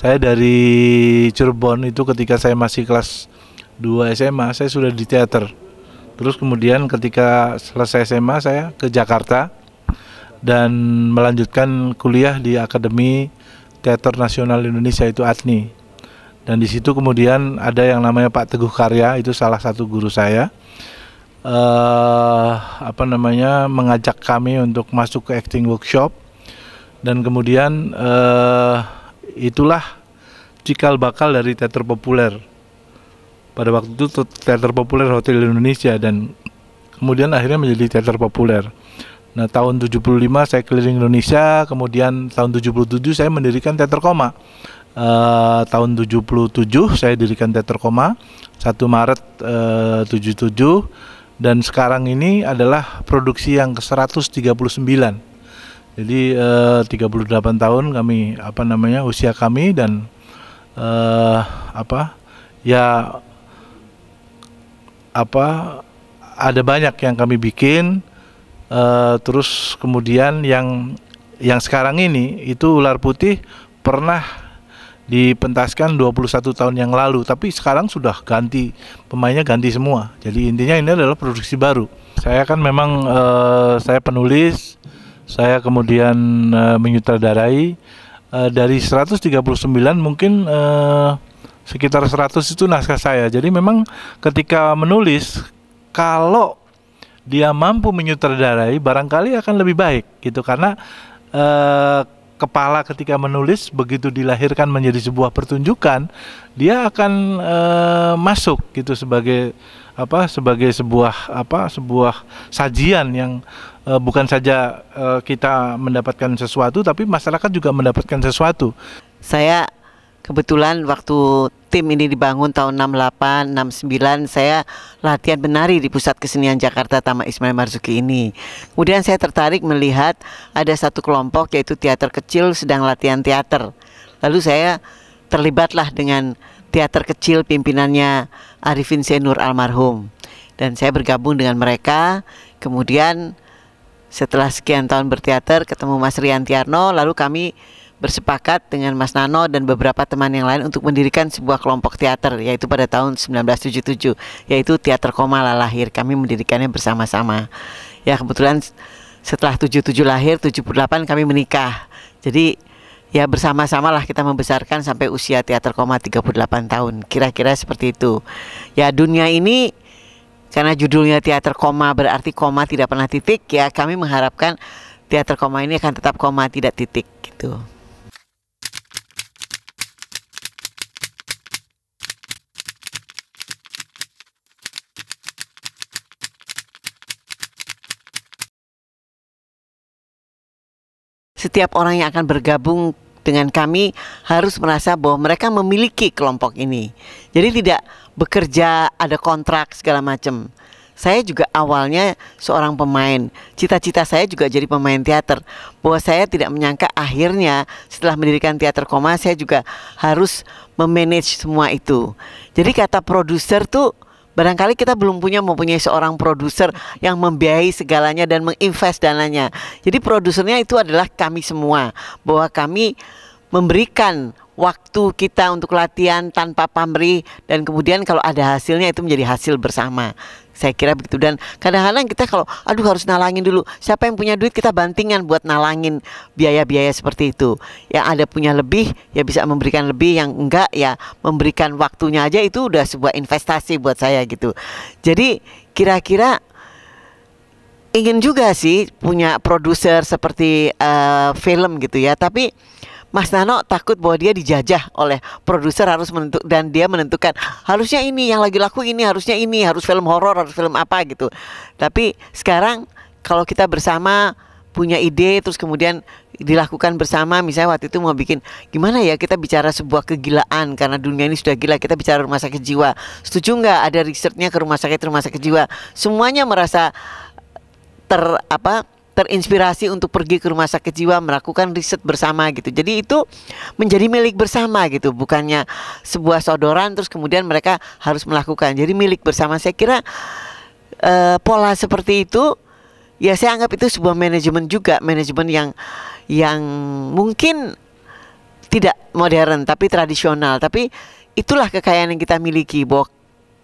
Saya dari Cirebon itu ketika saya masih kelas 2 SMA saya sudah di teater. Terus kemudian ketika selesai SMA saya ke Jakarta dan melanjutkan kuliah di Akademi Teater Nasional Indonesia itu ATNI. Dan di situ kemudian ada yang namanya Pak Teguh Karya itu salah satu guru saya uh, apa namanya mengajak kami untuk masuk ke acting workshop dan kemudian uh, itulah cikal bakal dari teater populer. Pada waktu itu teater populer Hotel Indonesia dan kemudian akhirnya menjadi teater populer. Nah, tahun 75 saya keliling Indonesia, kemudian tahun 77 saya mendirikan teater koma. Uh, tahun 77 saya dirikan teater koma 1 Maret eh, uh, 77 dan sekarang ini adalah produksi yang ke-139 jadi eh, puluh 38 tahun kami apa namanya usia kami dan eh, apa ya apa ada banyak yang kami bikin eh, terus kemudian yang yang sekarang ini itu ular putih pernah dipentaskan 21 tahun yang lalu tapi sekarang sudah ganti pemainnya ganti semua jadi intinya ini adalah produksi baru saya kan memang saya penulis saya kemudian uh, menyutradarai uh, dari 139 mungkin uh, sekitar 100 itu naskah saya. Jadi memang ketika menulis kalau dia mampu menyutradarai barangkali akan lebih baik gitu karena uh, kepala ketika menulis begitu dilahirkan menjadi sebuah pertunjukan dia akan e, masuk gitu sebagai apa sebagai sebuah apa sebuah sajian yang e, bukan saja e, kita mendapatkan sesuatu tapi masyarakat juga mendapatkan sesuatu. Saya kebetulan waktu tim ini dibangun tahun 68, 69 saya latihan menari di Pusat Kesenian Jakarta Tama Ismail Marzuki ini. Kemudian saya tertarik melihat ada satu kelompok yaitu teater kecil sedang latihan teater. Lalu saya terlibatlah dengan teater kecil pimpinannya Arifin Senur almarhum dan saya bergabung dengan mereka. Kemudian setelah sekian tahun berteater ketemu Mas Riantiarno lalu kami bersepakat dengan Mas Nano dan beberapa teman yang lain untuk mendirikan sebuah kelompok teater yaitu pada tahun 1977 yaitu Teater Komala lahir. Kami mendirikannya bersama-sama. Ya kebetulan setelah 77 lahir 78 kami menikah. Jadi ya bersama-sama lah kita membesarkan sampai usia Teater Koma 38 tahun. Kira-kira seperti itu. Ya dunia ini karena judulnya Teater Koma berarti koma tidak pernah titik ya kami mengharapkan Teater Koma ini akan tetap koma tidak titik gitu. setiap orang yang akan bergabung dengan kami harus merasa bahwa mereka memiliki kelompok ini. Jadi tidak bekerja ada kontrak segala macam. Saya juga awalnya seorang pemain. Cita-cita saya juga jadi pemain teater. Bahwa saya tidak menyangka akhirnya setelah mendirikan teater koma saya juga harus memanage semua itu. Jadi kata produser tuh Barangkali kita belum punya mempunyai seorang produser yang membiayai segalanya dan menginvest dananya. Jadi produsernya itu adalah kami semua bahwa kami memberikan waktu kita untuk latihan tanpa pamrih dan kemudian kalau ada hasilnya itu menjadi hasil bersama. Saya kira begitu dan kadang-kadang kita kalau aduh harus nalangin dulu. Siapa yang punya duit kita bantingan buat nalangin biaya-biaya seperti itu. Yang ada punya lebih ya bisa memberikan lebih yang enggak ya memberikan waktunya aja itu udah sebuah investasi buat saya gitu. Jadi kira-kira ingin juga sih punya produser seperti uh, film gitu ya, tapi Mas Nano takut bahwa dia dijajah oleh produser harus menentuk dan dia menentukan harusnya ini yang lagi laku ini harusnya ini harus film horor harus film apa gitu. Tapi sekarang kalau kita bersama punya ide terus kemudian dilakukan bersama misalnya waktu itu mau bikin gimana ya kita bicara sebuah kegilaan karena dunia ini sudah gila kita bicara rumah sakit jiwa setuju nggak ada risetnya ke rumah sakit rumah sakit jiwa semuanya merasa ter apa terinspirasi untuk pergi ke rumah sakit jiwa melakukan riset bersama gitu. Jadi itu menjadi milik bersama gitu, bukannya sebuah sodoran terus kemudian mereka harus melakukan. Jadi milik bersama. Saya kira eh, pola seperti itu ya saya anggap itu sebuah manajemen juga, manajemen yang yang mungkin tidak modern tapi tradisional, tapi itulah kekayaan yang kita miliki bahwa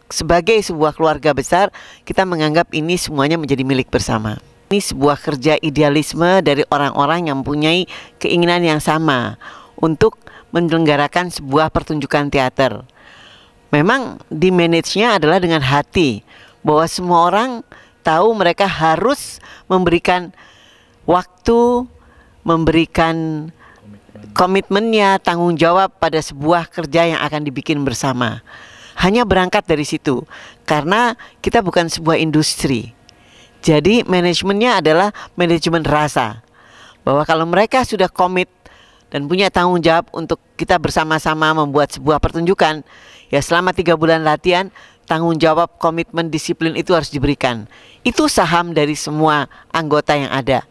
sebagai sebuah keluarga besar kita menganggap ini semuanya menjadi milik bersama. Ini sebuah kerja idealisme dari orang-orang yang mempunyai keinginan yang sama untuk menyelenggarakan sebuah pertunjukan teater. Memang di manage-nya adalah dengan hati bahwa semua orang tahu mereka harus memberikan waktu, memberikan komitmennya, tanggung jawab pada sebuah kerja yang akan dibikin bersama. Hanya berangkat dari situ karena kita bukan sebuah industri. Jadi manajemennya adalah manajemen rasa. Bahwa kalau mereka sudah komit dan punya tanggung jawab untuk kita bersama-sama membuat sebuah pertunjukan, ya selama tiga bulan latihan, tanggung jawab, komitmen, disiplin itu harus diberikan. Itu saham dari semua anggota yang ada.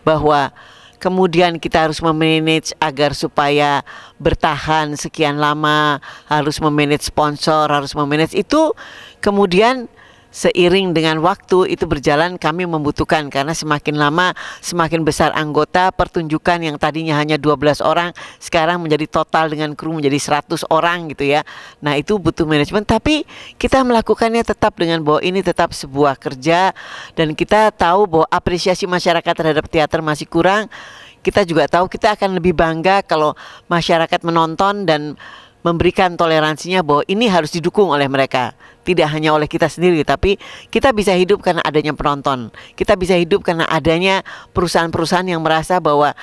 Bahwa kemudian kita harus memanage agar supaya bertahan sekian lama, harus memanage sponsor, harus memanage itu kemudian seiring dengan waktu itu berjalan kami membutuhkan karena semakin lama semakin besar anggota pertunjukan yang tadinya hanya 12 orang sekarang menjadi total dengan kru menjadi 100 orang gitu ya. Nah, itu butuh manajemen tapi kita melakukannya tetap dengan bahwa ini tetap sebuah kerja dan kita tahu bahwa apresiasi masyarakat terhadap teater masih kurang. Kita juga tahu kita akan lebih bangga kalau masyarakat menonton dan memberikan toleransinya bahwa ini harus didukung oleh mereka tidak hanya oleh kita sendiri tapi kita bisa hidup karena adanya penonton kita bisa hidup karena adanya perusahaan-perusahaan yang merasa bahwa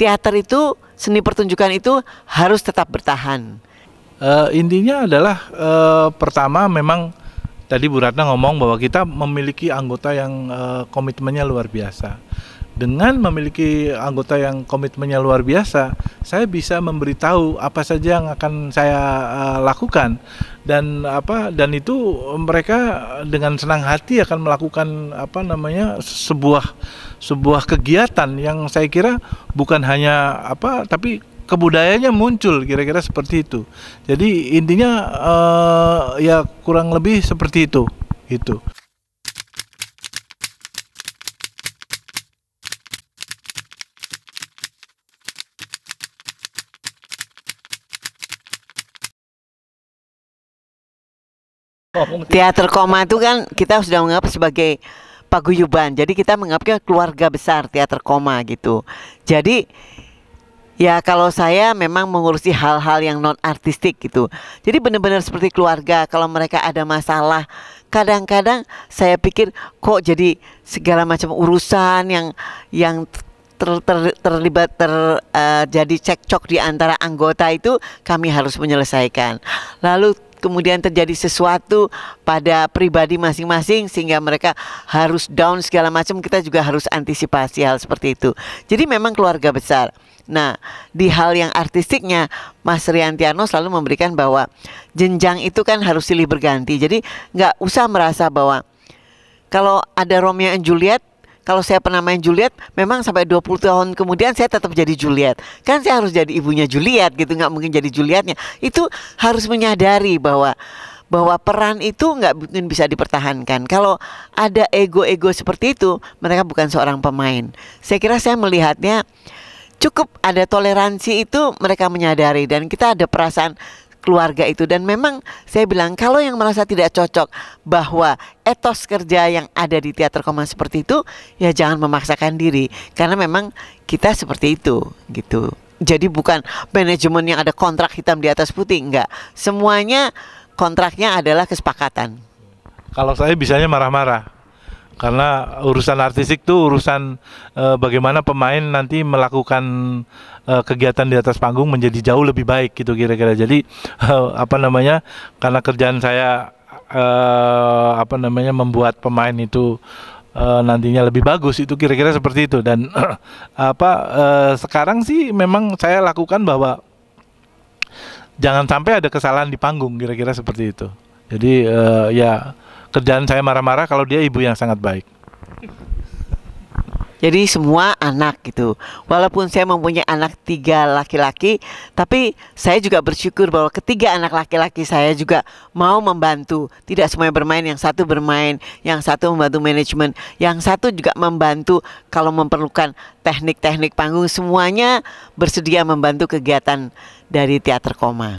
teater itu seni pertunjukan itu harus tetap bertahan uh, intinya adalah uh, pertama memang tadi Bu Ratna ngomong bahwa kita memiliki anggota yang uh, komitmennya luar biasa dengan memiliki anggota yang komitmennya luar biasa, saya bisa memberitahu apa saja yang akan saya uh, lakukan dan apa dan itu mereka dengan senang hati akan melakukan apa namanya sebuah sebuah kegiatan yang saya kira bukan hanya apa tapi kebudayanya muncul kira-kira seperti itu. Jadi intinya uh, ya kurang lebih seperti itu. Itu. Teater Koma itu kan kita sudah menganggap sebagai paguyuban. Jadi kita menganggapnya keluarga besar Teater Koma gitu. Jadi ya kalau saya memang mengurusi hal-hal yang non artistik gitu. Jadi benar-benar seperti keluarga. Kalau mereka ada masalah, kadang-kadang saya pikir kok jadi segala macam urusan yang yang ter, ter, terlibat terjadi eh, uh, cekcok di antara anggota itu kami harus menyelesaikan. Lalu kemudian terjadi sesuatu pada pribadi masing-masing sehingga mereka harus down segala macam kita juga harus antisipasi hal seperti itu jadi memang keluarga besar Nah, di hal yang artistiknya, Mas Riantiano selalu memberikan bahwa jenjang itu kan harus silih berganti. Jadi nggak usah merasa bahwa kalau ada Romeo and Juliet kalau saya pernah main Juliet memang sampai 20 tahun kemudian saya tetap jadi Juliet kan saya harus jadi ibunya Juliet gitu nggak mungkin jadi Julietnya itu harus menyadari bahwa bahwa peran itu nggak mungkin bisa dipertahankan. Kalau ada ego-ego seperti itu, mereka bukan seorang pemain. Saya kira saya melihatnya cukup ada toleransi itu mereka menyadari dan kita ada perasaan keluarga itu dan memang saya bilang kalau yang merasa tidak cocok bahwa etos kerja yang ada di teater koma seperti itu ya jangan memaksakan diri karena memang kita seperti itu gitu. Jadi bukan manajemen yang ada kontrak hitam di atas putih enggak. Semuanya kontraknya adalah kesepakatan. Kalau saya bisanya marah-marah karena urusan artistik tuh urusan e, bagaimana pemain nanti melakukan e, kegiatan di atas panggung menjadi jauh lebih baik gitu kira-kira jadi e, apa namanya karena kerjaan saya e, apa namanya membuat pemain itu e, nantinya lebih bagus itu kira-kira seperti itu dan apa e, sekarang sih memang saya lakukan bahwa jangan sampai ada kesalahan di panggung kira-kira seperti itu jadi e, ya kerjaan saya marah-marah kalau dia ibu yang sangat baik. Jadi semua anak gitu. Walaupun saya mempunyai anak tiga laki-laki, tapi saya juga bersyukur bahwa ketiga anak laki-laki saya juga mau membantu. Tidak semuanya bermain, yang satu bermain, yang satu membantu manajemen, yang satu juga membantu kalau memerlukan teknik-teknik panggung. Semuanya bersedia membantu kegiatan dari teater koma.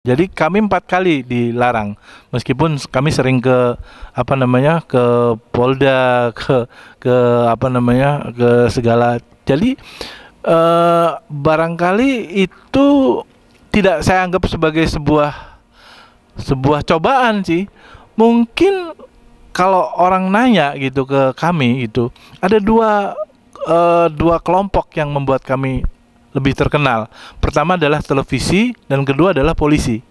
Jadi kami empat kali dilarang, meskipun kami sering ke apa namanya ke Polda, ke ke apa namanya ke segala. Jadi eh, barangkali itu tidak saya anggap sebagai sebuah sebuah cobaan sih. Mungkin kalau orang nanya gitu ke kami itu ada dua eh, dua kelompok yang membuat kami lebih terkenal. Pertama adalah televisi dan kedua adalah polisi.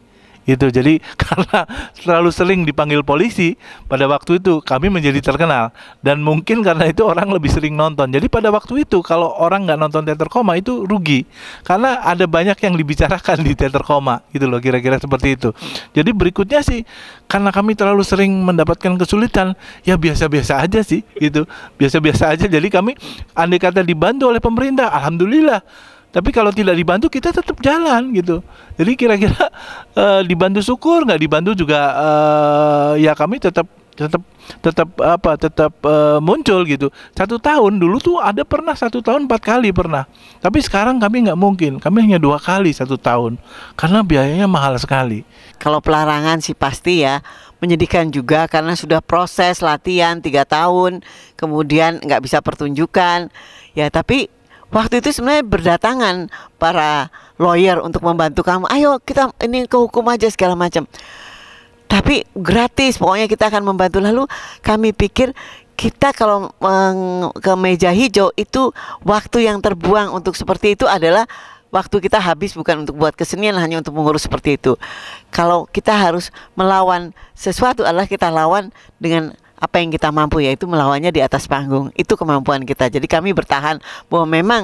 Itu jadi karena terlalu sering dipanggil polisi pada waktu itu kami menjadi terkenal dan mungkin karena itu orang lebih sering nonton. Jadi pada waktu itu kalau orang nggak nonton teater koma itu rugi karena ada banyak yang dibicarakan di teater koma gitu loh kira-kira seperti itu. Jadi berikutnya sih karena kami terlalu sering mendapatkan kesulitan ya biasa-biasa aja sih gitu biasa-biasa aja. Jadi kami andai kata dibantu oleh pemerintah alhamdulillah tapi kalau tidak dibantu kita tetap jalan gitu jadi kira-kira uh, dibantu syukur nggak dibantu juga uh, ya kami tetap tetap tetap apa tetap uh, muncul gitu satu tahun dulu tuh ada pernah satu tahun empat kali pernah tapi sekarang kami nggak mungkin kami hanya dua kali satu tahun karena biayanya mahal sekali kalau pelarangan sih pasti ya menyedihkan juga karena sudah proses latihan tiga tahun kemudian nggak bisa pertunjukan ya tapi waktu itu sebenarnya berdatangan para lawyer untuk membantu kamu. Ayo kita ini ke hukum aja segala macam. Tapi gratis, pokoknya kita akan membantu. Lalu kami pikir kita kalau meng, ke meja hijau itu waktu yang terbuang untuk seperti itu adalah waktu kita habis bukan untuk buat kesenian hanya untuk mengurus seperti itu. Kalau kita harus melawan sesuatu adalah kita lawan dengan apa yang kita mampu yaitu melawannya di atas panggung. Itu kemampuan kita. Jadi kami bertahan bahwa memang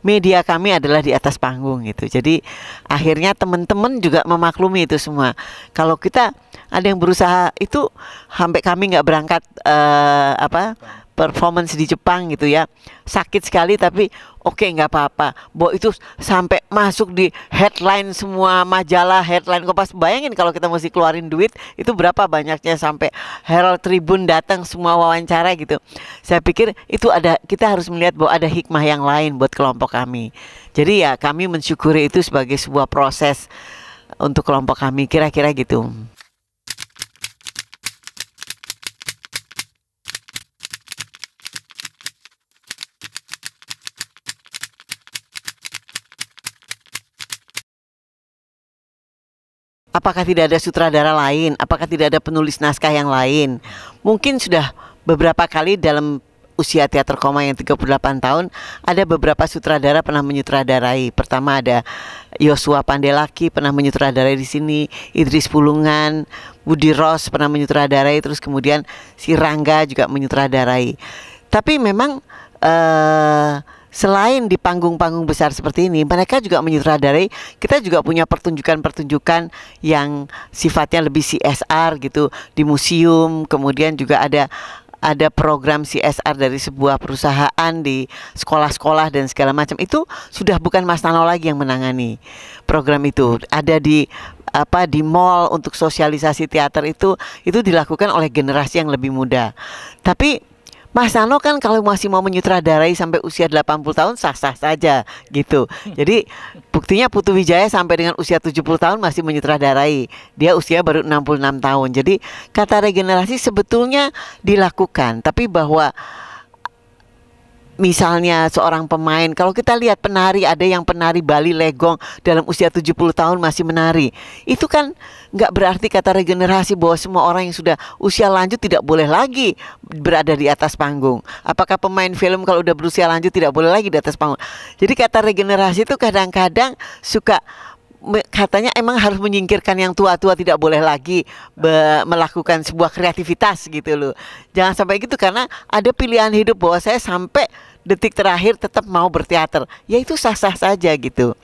media kami adalah di atas panggung gitu. Jadi akhirnya teman-teman juga memaklumi itu semua. Kalau kita ada yang berusaha itu sampai kami nggak berangkat uh, apa performance di Jepang gitu ya sakit sekali tapi oke okay, nggak apa-apa Bo itu sampai masuk di headline semua majalah headline kok pas bayangin kalau kita mesti keluarin duit itu berapa banyaknya sampai Herald Tribun datang semua wawancara gitu saya pikir itu ada kita harus melihat bahwa ada hikmah yang lain buat kelompok kami jadi ya kami mensyukuri itu sebagai sebuah proses untuk kelompok kami kira-kira gitu Apakah tidak ada sutradara lain? Apakah tidak ada penulis naskah yang lain? Mungkin sudah beberapa kali dalam usia teater koma yang 38 tahun ada beberapa sutradara pernah menyutradarai. Pertama ada Yosua Pandelaki pernah menyutradarai di sini, Idris Pulungan, Budi Ros pernah menyutradarai, terus kemudian si Rangga juga menyutradarai. Tapi memang eh uh, selain di panggung-panggung besar seperti ini, mereka juga menyutradarai. Kita juga punya pertunjukan-pertunjukan yang sifatnya lebih CSR gitu di museum, kemudian juga ada ada program CSR dari sebuah perusahaan di sekolah-sekolah dan segala macam itu sudah bukan Mas Nano lagi yang menangani program itu ada di apa di mall untuk sosialisasi teater itu itu dilakukan oleh generasi yang lebih muda tapi Mas Sano kan kalau masih mau menyutradarai sampai usia 80 tahun sah-sah saja gitu. Jadi buktinya Putu Wijaya sampai dengan usia 70 tahun masih menyutradarai. Dia usia baru 66 tahun. Jadi kata regenerasi sebetulnya dilakukan, tapi bahwa misalnya seorang pemain kalau kita lihat penari ada yang penari Bali Legong dalam usia 70 tahun masih menari itu kan nggak berarti kata regenerasi bahwa semua orang yang sudah usia lanjut tidak boleh lagi berada di atas panggung apakah pemain film kalau udah berusia lanjut tidak boleh lagi di atas panggung jadi kata regenerasi itu kadang-kadang suka katanya emang harus menyingkirkan yang tua-tua tidak boleh lagi melakukan sebuah kreativitas gitu loh. Jangan sampai gitu karena ada pilihan hidup bahwa saya sampai detik terakhir tetap mau berteater. Ya itu sah-sah saja gitu.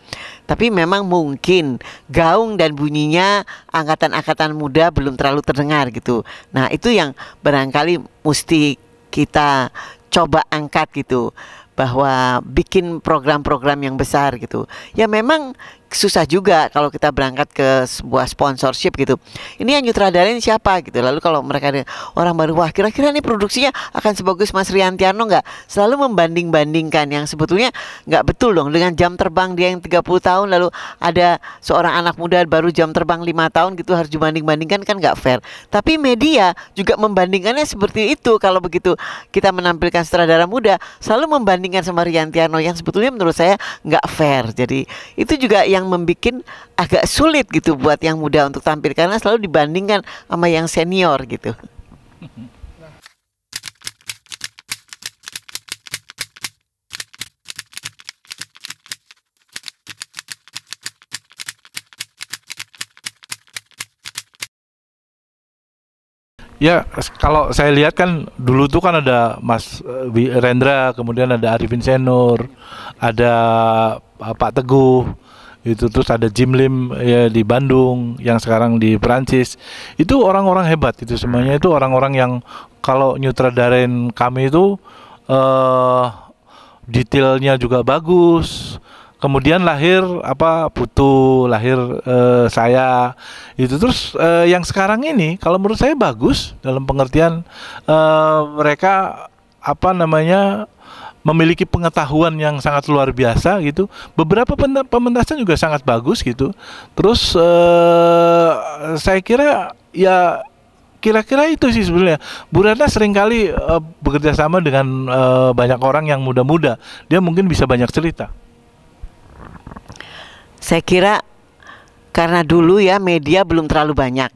Tapi memang mungkin gaung dan bunyinya angkatan-angkatan muda belum terlalu terdengar gitu. Nah, itu yang barangkali mesti kita coba angkat gitu bahwa bikin program-program yang besar gitu. Ya memang susah juga kalau kita berangkat ke sebuah sponsorship gitu. Ini yang nyutradarin siapa gitu. Lalu kalau mereka ada orang baru, wah kira-kira ini produksinya akan sebagus Mas Riantiano nggak? Selalu membanding-bandingkan yang sebetulnya nggak betul dong dengan jam terbang dia yang 30 tahun lalu ada seorang anak muda baru jam terbang lima tahun gitu harus dibanding-bandingkan kan nggak fair. Tapi media juga membandingkannya seperti itu kalau begitu kita menampilkan sutradara muda selalu membandingkan sama Riantiano yang sebetulnya menurut saya nggak fair. Jadi itu juga yang yang membuat agak sulit gitu buat yang muda untuk tampil karena selalu dibandingkan sama yang senior gitu. Ya, kalau saya lihat kan dulu tuh kan ada Mas eh, Rendra, kemudian ada Arifin Senur, ada eh, Pak Teguh, itu terus ada Jim Lim ya di Bandung yang sekarang di Perancis itu orang-orang hebat itu semuanya itu orang-orang yang kalau nyutradarain kami itu uh, detailnya juga bagus kemudian lahir apa Putu lahir uh, saya itu terus uh, yang sekarang ini kalau menurut saya bagus dalam pengertian uh, mereka apa namanya memiliki pengetahuan yang sangat luar biasa gitu. Beberapa pementasan juga sangat bagus gitu. Terus uh, saya kira ya kira-kira itu sih sebenarnya. Bu Ratna seringkali uh, bekerja sama dengan uh, banyak orang yang muda-muda. Dia mungkin bisa banyak cerita. Saya kira karena dulu ya media belum terlalu banyak.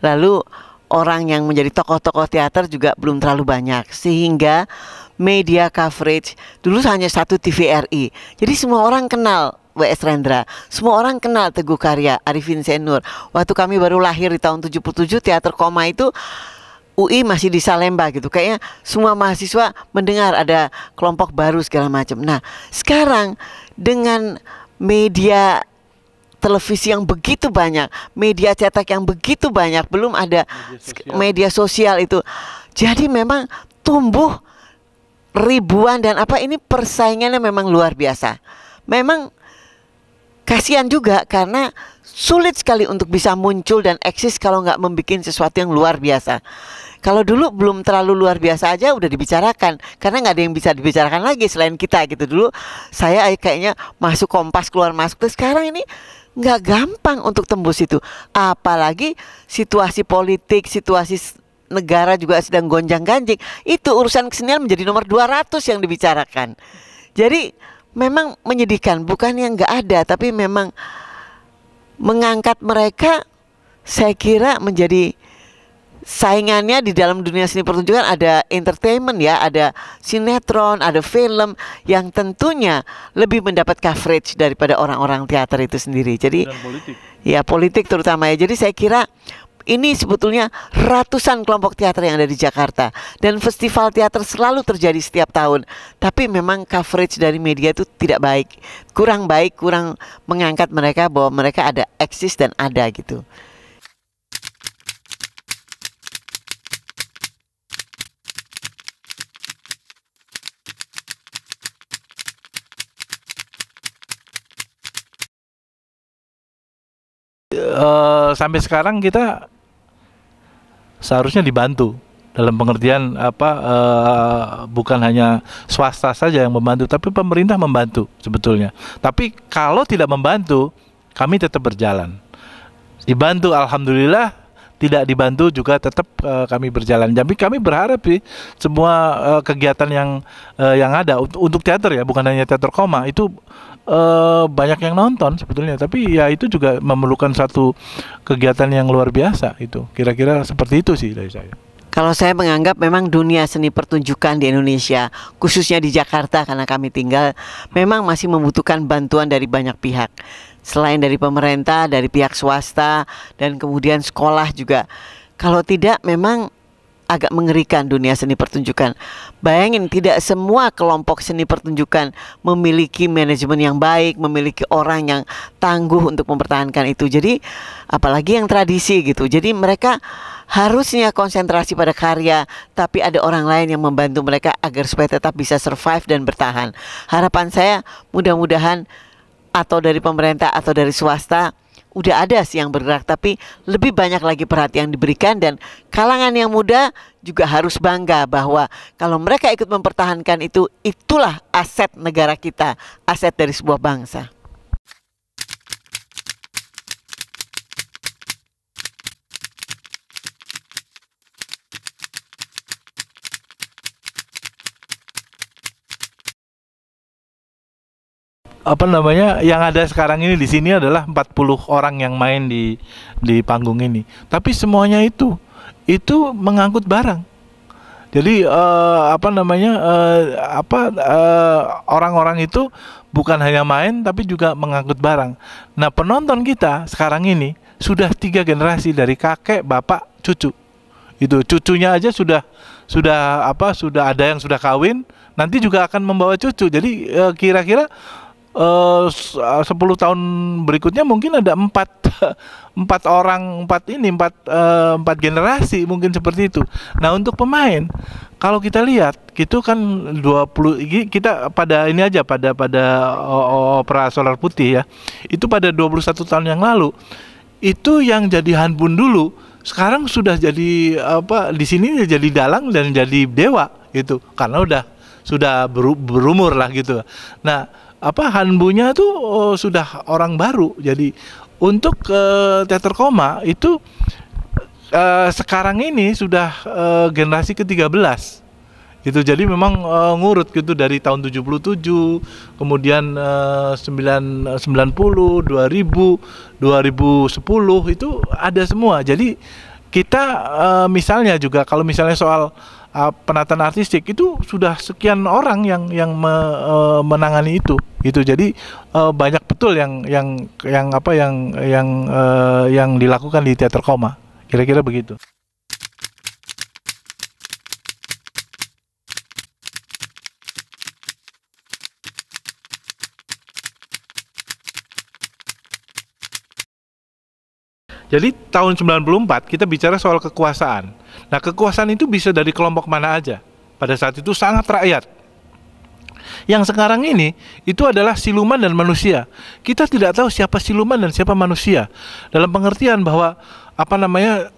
Lalu orang yang menjadi tokoh-tokoh teater juga belum terlalu banyak sehingga media coverage dulu hanya satu TVRI jadi semua orang kenal W.S. Rendra semua orang kenal Teguh Karya Arifin Senur waktu kami baru lahir di tahun 77 teater koma itu UI masih di Salemba gitu kayaknya semua mahasiswa mendengar ada kelompok baru segala macam nah sekarang dengan media televisi yang begitu banyak, media cetak yang begitu banyak, belum ada media sosial, media sosial itu. Jadi memang tumbuh ribuan dan apa ini persaingannya memang luar biasa. Memang kasihan juga karena sulit sekali untuk bisa muncul dan eksis kalau nggak membuat sesuatu yang luar biasa. Kalau dulu belum terlalu luar biasa aja udah dibicarakan karena nggak ada yang bisa dibicarakan lagi selain kita gitu dulu. Saya eh, kayaknya masuk kompas keluar masuk. Terus sekarang ini nggak gampang untuk tembus itu apalagi situasi politik situasi negara juga sedang gonjang-ganjing, itu urusan kesenian menjadi nomor 200 yang dibicarakan. Jadi memang menyedihkan, bukan yang nggak ada, tapi memang mengangkat mereka saya kira menjadi saingannya di dalam dunia seni pertunjukan ada entertainment ya, ada sinetron, ada film yang tentunya lebih mendapat coverage daripada orang-orang teater itu sendiri. Jadi politik. ya politik terutama ya. Jadi saya kira ini sebetulnya ratusan kelompok teater yang ada di Jakarta dan festival teater selalu terjadi setiap tahun. Tapi memang coverage dari media itu tidak baik, kurang baik, kurang mengangkat mereka bahwa mereka ada eksis dan ada gitu. Uh, sampai sekarang kita seharusnya dibantu dalam pengertian apa uh, bukan hanya swasta saja yang membantu tapi pemerintah membantu sebetulnya tapi kalau tidak membantu kami tetap berjalan dibantu alhamdulillah tidak dibantu juga tetap uh, kami berjalan. Tapi kami berharap sih semua uh, kegiatan yang uh, yang ada untuk, untuk teater ya, bukan hanya teater koma itu uh, banyak yang nonton sebetulnya tapi ya itu juga memerlukan satu kegiatan yang luar biasa itu kira-kira seperti itu sih dari saya kalau saya menganggap memang dunia seni pertunjukan di Indonesia, khususnya di Jakarta karena kami tinggal, memang masih membutuhkan bantuan dari banyak pihak. Selain dari pemerintah, dari pihak swasta, dan kemudian sekolah juga. Kalau tidak memang agak mengerikan dunia seni pertunjukan. Bayangin tidak semua kelompok seni pertunjukan memiliki manajemen yang baik, memiliki orang yang tangguh untuk mempertahankan itu. Jadi apalagi yang tradisi gitu. Jadi mereka harusnya konsentrasi pada karya, tapi ada orang lain yang membantu mereka agar supaya tetap bisa survive dan bertahan. Harapan saya mudah-mudahan atau dari pemerintah atau dari swasta udah ada sih yang bergerak tapi lebih banyak lagi perhatian diberikan dan kalangan yang muda juga harus bangga bahwa kalau mereka ikut mempertahankan itu itulah aset negara kita, aset dari sebuah bangsa. apa namanya yang ada sekarang ini di sini adalah 40 orang yang main di di panggung ini. Tapi semuanya itu itu mengangkut barang. Jadi uh, apa namanya uh, apa eh, orang-orang uh, itu bukan hanya main tapi juga mengangkut barang. Nah penonton kita sekarang ini sudah tiga generasi dari kakek, bapak, cucu. Itu cucunya aja sudah sudah apa sudah ada yang sudah kawin, nanti juga akan membawa cucu. Jadi kira-kira uh, Eh, eh, sepuluh tahun berikutnya mungkin ada empat empat orang empat ini empat uh, empat generasi mungkin seperti itu. Nah untuk pemain kalau kita lihat itu kan 20 kita pada ini aja pada pada opera solar putih ya itu pada 21 tahun yang lalu itu yang jadi Hanbun dulu sekarang sudah jadi apa di sini jadi dalang dan jadi dewa gitu karena udah sudah berumur lah gitu. Nah apa Hanbunya tuh oh, sudah orang baru. Jadi untuk uh, teater koma itu uh, sekarang ini sudah uh, generasi ke-13 gitu jadi memang uh, ngurut gitu dari tahun 77 kemudian uh, 9, 90 2000 2010 itu ada semua jadi kita uh, misalnya juga kalau misalnya soal uh, penataan artistik itu sudah sekian orang yang yang me, uh, menangani itu gitu. jadi uh, banyak betul yang yang yang apa yang yang uh, yang dilakukan di teater koma kira-kira begitu Jadi tahun 94 kita bicara soal kekuasaan. Nah, kekuasaan itu bisa dari kelompok mana aja. Pada saat itu sangat rakyat. Yang sekarang ini itu adalah siluman dan manusia. Kita tidak tahu siapa siluman dan siapa manusia. Dalam pengertian bahwa apa namanya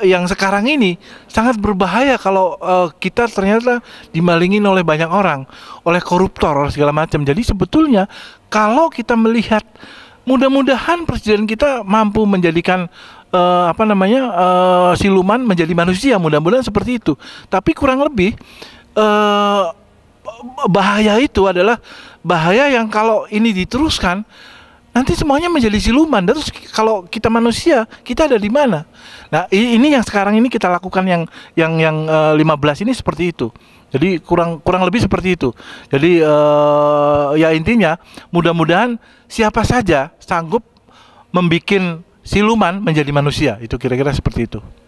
yang sekarang ini sangat berbahaya kalau uh, kita ternyata dimalingin oleh banyak orang, oleh koruptor, oleh segala macam. Jadi sebetulnya kalau kita melihat mudah-mudahan presiden kita mampu menjadikan uh, apa namanya uh, siluman menjadi manusia mudah-mudahan seperti itu tapi kurang lebih uh, bahaya itu adalah bahaya yang kalau ini diteruskan nanti semuanya menjadi siluman terus kalau kita manusia kita ada di mana nah ini yang sekarang ini kita lakukan yang yang yang uh, 15 ini seperti itu jadi kurang kurang lebih seperti itu. Jadi uh, ya intinya mudah-mudahan siapa saja sanggup membuat siluman menjadi manusia. Itu kira-kira seperti itu.